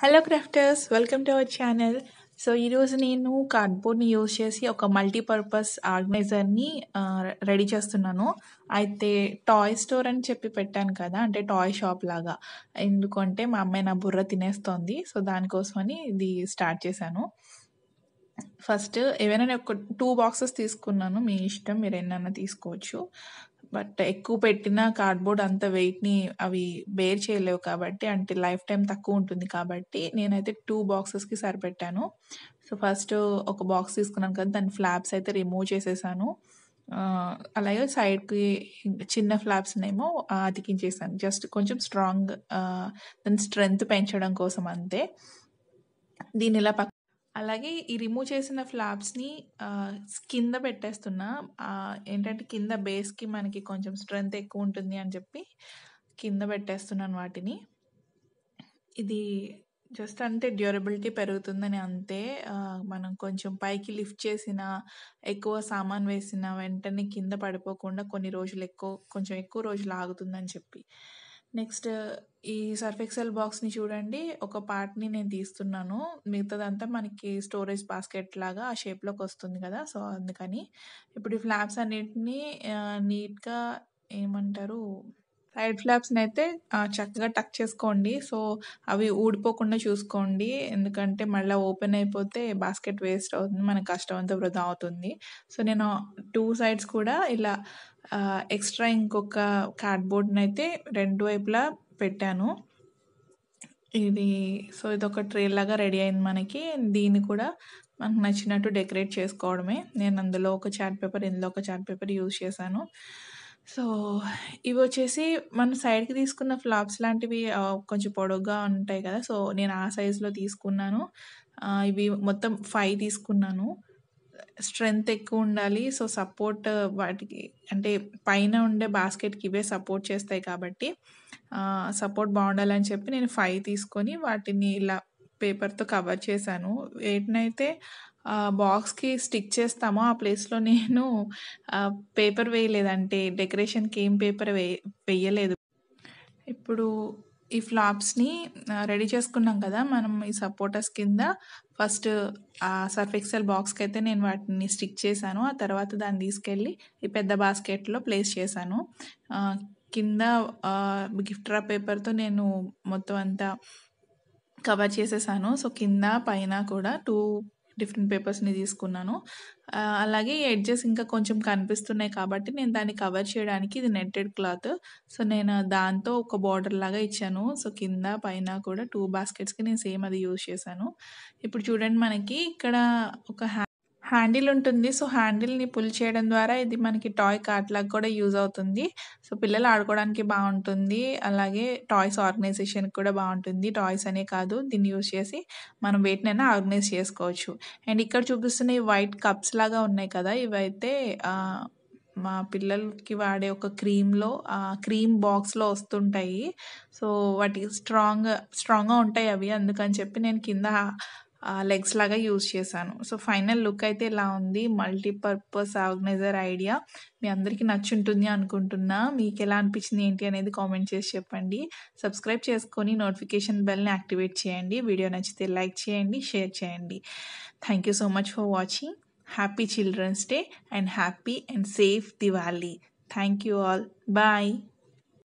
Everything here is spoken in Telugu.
hello crafters welcome to our channel so ఈరోజు నేను కార్డ్బోర్డ్ని యూజ్ చేసి ఒక మల్టీపర్పస్ ఆర్గనైజర్ని రెడీ చేస్తున్నాను అయితే టాయ్ స్టోర్ అని చెప్పి పెట్టాను కదా అంటే టాయ్ షాప్ లాగా ఎందుకంటే మా అమ్మాయి నా బుర్ర తినేస్తోంది సో దానికోసమని ఇది స్టార్ట్ చేశాను ఫస్ట్ ఏవైనా ఒక టూ బాక్సెస్ తీసుకున్నాను మీ ఇష్టం మీరు ఎన్నైనా తీసుకోవచ్చు బట్ ఎక్కువ పెట్టినా కార్డ్బోర్డ్ అంత వెయిట్ని అవి బేర్ చేయలేవు కాబట్టి అంటే లైఫ్ టైం తక్కువ ఉంటుంది కాబట్టి నేనైతే టూ బాక్సెస్కి సరిపెట్టాను సో ఫస్ట్ ఒక బాక్స్ తీసుకున్నాను కదా దాని ఫ్లాప్స్ అయితే రిమూవ్ చేసేసాను అలాగే సైడ్కి చిన్న ఫ్లాప్స్నేమో అతికించేసాను జస్ట్ కొంచెం స్ట్రాంగ్ దాని స్ట్రెంగ్త్ పెంచడం కోసం అంతే దీని ఇలా అలాగే ఈ రిమూవ్ చేసిన ఫ్లాప్స్ని కింద పెట్టేస్తున్నా ఏంటంటే కింద బేస్కి మనకి కొంచెం స్ట్రెంత్ ఎక్కువ ఉంటుంది అని చెప్పి కింద పెట్టేస్తున్నాను వాటిని ఇది జస్ట్ అంటే డ్యూరబిలిటీ పెరుగుతుందని అంతే మనం కొంచెం పైకి లిఫ్ట్ చేసిన ఎక్కువ సామాన్ వేసిన వెంటనే కింద పడిపోకుండా కొన్ని రోజులు ఎక్కువ కొంచెం ఎక్కువ రోజులు ఆగుతుందని చెప్పి నెక్స్ట్ ఈ సర్ఫ్ ఎక్సెల్ బాక్స్ని చూడండి ఒక పార్ట్ని నేను తీస్తున్నాను మిగతాదంతా మనకి స్టోరేజ్ బాస్కెట్ లాగా ఆ షేప్లోకి వస్తుంది కదా సో అందుకని ఇప్పుడు ఈ ఫ్లాప్స్ అన్నిటినీ నీట్గా ఏమంటారు సైడ్ ఫ్లాప్స్ని అయితే చక్కగా టక్ చేసుకోండి సో అవి ఊడిపోకుండా చూసుకోండి ఎందుకంటే మళ్ళీ ఓపెన్ అయిపోతే బాస్కెట్ వేస్ట్ అవుతుంది మనకు కష్టం అంతా వృధా అవుతుంది సో నేను టూ సైడ్స్ కూడా ఇలా ఎక్స్ట్రా ఇంకొక కార్డ్బోర్డ్ని అయితే రెండు వైపులా పెట్టాను ఇది సో ఇది ఒక ట్రేల్ లాగా రెడీ అయింది మనకి దీన్ని కూడా మనకు నచ్చినట్టు డెకరేట్ చేసుకోవడమే నేను అందులో ఒక చార్ట్ పేపర్ ఇందులో ఒక చార్ట్ పేపర్ యూజ్ చేశాను సో ఇవి వచ్చేసి మన సైడ్కి తీసుకున్న ఫ్లాప్స్ లాంటివి కొంచెం పొడవుగా ఉంటాయి కదా సో నేను ఆ సైజులో తీసుకున్నాను ఇవి మొత్తం ఫైవ్ తీసుకున్నాను స్ట్రెంగ్త్ ఎక్కువ ఉండాలి సో సపోర్ట్ వాటికి అంటే పైన ఉండే బాస్కెట్కి ఇవే సపోర్ట్ చేస్తాయి కాబట్టి సపోర్ట్ బాగుండాలని చెప్పి నేను ఫైవ్ తీసుకొని వాటిని ఇలా పేపర్తో కవర్ చేశాను వేటినైతే బాక్స్కి స్టిక్ చేస్తామో ఆ ప్లేస్లో నేను పేపర్ వేయలేదంటే డెకరేషన్కి ఏం పేపర్ వే వేయలేదు ఇప్పుడు ఈ ఫ్లాప్స్ని రెడీ చేసుకున్నాం కదా మనం ఈ సపోర్టర్స్ కింద ఫస్ట్ ఆ సర్ఫ్ ఎక్సెల్ బాక్స్కి అయితే నేను వాటిని స్టిక్ చేశాను ఆ తర్వాత దాన్ని తీసుకెళ్ళి ఈ పెద్ద బాస్కెట్లో ప్లేస్ చేశాను కింద గిఫ్ట్ రా పేపర్తో నేను మొత్తం అంతా కవర్ చేసేసాను సో కింద పైన కూడా టూ డిఫరెంట్ పేపర్స్ని తీసుకున్నాను అలాగే ఎడ్జెస్ ఇంకా కొంచెం కనిపిస్తున్నాయి కాబట్టి నేను దాన్ని కవర్ చేయడానికి ఇది నెట్టెడ్ క్లాత్ సో నేను దాంతో ఒక బార్డర్ లాగా ఇచ్చాను సో కింద పైన కూడా టూ బాస్కెట్స్కి నేను సేమ్ అది యూజ్ చేశాను ఇప్పుడు చూడండి మనకి ఇక్కడ ఒక హ్యాండ్ హ్యాండిల్ ఉంటుంది సో హ్యాండిల్ని పుల్ చేయడం ద్వారా ఇది మనకి టాయ్ కార్ట్ లాగా కూడా యూజ్ అవుతుంది సో పిల్లలు ఆడుకోవడానికి బాగుంటుంది అలాగే టాయ్స్ ఆర్గనైజేషన్కి కూడా బాగుంటుంది టాయ్స్ అనే కాదు దీన్ని యూజ్ చేసి మనం వేటినైనా ఆర్గనైజ్ చేసుకోవచ్చు అండ్ ఇక్కడ చూపిస్తున్న ఈ వైట్ కప్స్ లాగా ఉన్నాయి కదా ఇవైతే మా పిల్లలకి వాడే ఒక క్రీమ్లో క్రీమ్ బాక్స్లో వస్తుంటాయి సో వాటి స్ట్రాంగ్ స్ట్రాంగ్గా ఉంటాయి అవి అందుకని చెప్పి నేను కింద లెగ్స్ లాగా యూజ్ చేశాను సో ఫైనల్ లుక్ అయితే ఇలా ఉంది మల్టీపర్పస్ ఆర్గనైజర్ ఐడియా మీ అందరికీ నచ్చుంటుంది అనుకుంటున్నా మీకు ఎలా అనిపించింది ఏంటి అనేది కామెంట్ చేసి చెప్పండి సబ్స్క్రైబ్ చేసుకొని నోటిఫికేషన్ బెల్ని యాక్టివేట్ చేయండి వీడియో నచ్చితే లైక్ చేయండి షేర్ చేయండి thank you so much for watching happy children's day and happy and safe Diwali thank you all bye